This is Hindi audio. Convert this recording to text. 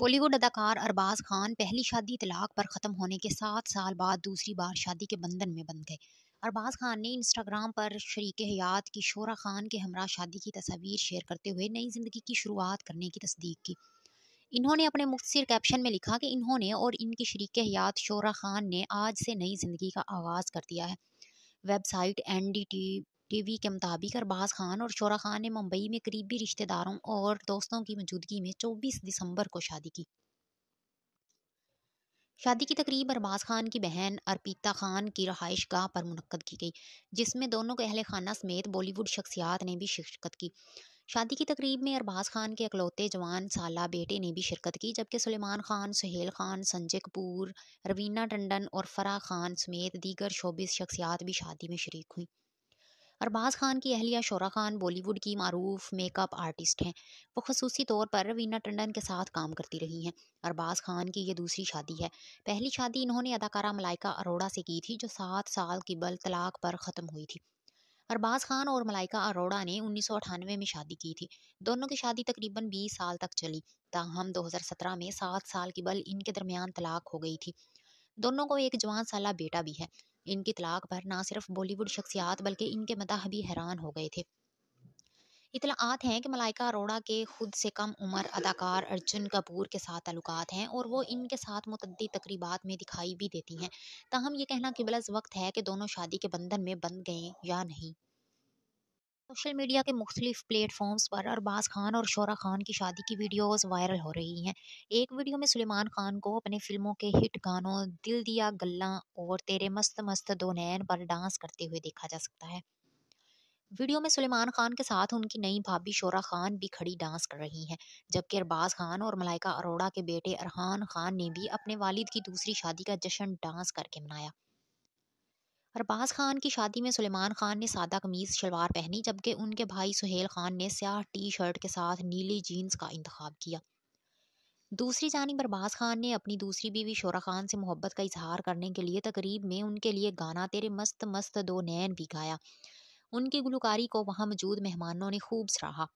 बॉलीवुड अदाकार अरबाज खान पहली शादी तलाक पर ख़त्म होने के सात साल बाद दूसरी बार शादी के बंधन में बंध गए अरबाज खान ने इंस्टाग्राम पर शरीक हयात की शोरा खान के हमरा शादी की तस्वीर शेयर करते हुए नई ज़िंदगी की शुरुआत करने की तस्दीक की इन्होंने अपने मुख्तर कैप्शन में लिखा कि इन्होंने और इनकी शरीक हयात शोरा खान ने आज से नई ज़िंदगी का आगाज़ कर दिया है website N D T TV के मुताबिक अरबाज खान और शोरा खान ने मुंबई में करीबी रिश्तेदारों और दोस्तों की मौजूदगी में 24 दिसंबर को शादी की शादी की तकरीब अरबाज खान की बहन अर्पिता खान की रहाइश गाह पर मुनद की गई जिसमें दोनों के अहल खाना समेत बॉलीवुड शख्सियात ने भी शिरकत की शादी की तकरीब में अरबाज खान के अकलौते जवान साला बेटे ने भी शिरकत की जबकि सुलेमान खान सुहेल खान संजय कपूर रवीना टंडन और फराह खान समेत दीगर शोबिस शख्सियात भी शादी में शरीक हुई अरबाज़ ख़ान की अहलिया शोरा ख़ान बॉलीवुड की मरूफ मेकअप आर्टिस्ट हैं वो खसूसी तौर पर रवीना टंडन के साथ काम करती रही हैं अरबाज़ ख़ान की ये दूसरी शादी है पहली शादी इन्होंने अदाकारा मलाइका अरोड़ा से की थी जो सात साल की बल तलाक पर ख़त्म हुई थी अरबाज खान और मलाइका अरोड़ा ने उन्नीस में शादी की थी दोनों की शादी तकरीबन 20 साल तक चली ताहम 2017 में सात साल की बल इनके दरमियान तलाक हो गई थी दोनों को एक जवान साला बेटा भी है इनकी तलाक पर ना सिर्फ बॉलीवुड शख्सियात बल्कि इनके मदाह भी हैरान हो गए थे इतलात हैं कि मलाइका अरोड़ा के खुद से कम उम्र अदाकार अर्जुन कपूर के साथ ताल्लुक हैं और वो इनके साथ मतदी तकरीबा में दिखाई भी देती हैं ताहम ये कहना किबलज वक्त है कि दोनों शादी के बंधन में बंध गए या नहीं सोशल मीडिया के मुख्तलिफ प्लेटफॉर्म्स पर अरबाज़ खान और शोरा खान की शादी की वीडियोस वायरल हो रही हैं एक वीडियो में सुलेमान खान को अपने फिल्मों के हिट गानों दिल दिया गल्ला और तेरे मस्त मस्त दो नैन पर डांस करते हुए देखा जा सकता है वीडियो में सुलेमान खान के साथ उनकी नई भाभी शोरा खान भी खड़ी डांस कर रही हैं जबकि अरबाज खान और मलाइका अरोड़ा के बेटे अरहान खान ने भी अपने वालिद की दूसरी शादी का जश्न डांस करके मनाया अरबाज खान की शादी में सुलेमान खान ने सादा कमीज़ शलवार पहनी जबकि उनके भाई सुहेल खान ने स्याह टी शर्ट के साथ नीली जीन्स का इंतखब किया दूसरी जानब अरबाज खान ने अपनी दूसरी बीवी शोरा खान से मोहब्बत का इजहार करने के लिए तकरीब में उनके लिए गाना तेरे मस्त मस्त दो नैन भी गाया उनकी गुलकारी को वहाँ मौजूद मेहमानों ने खूब सराहा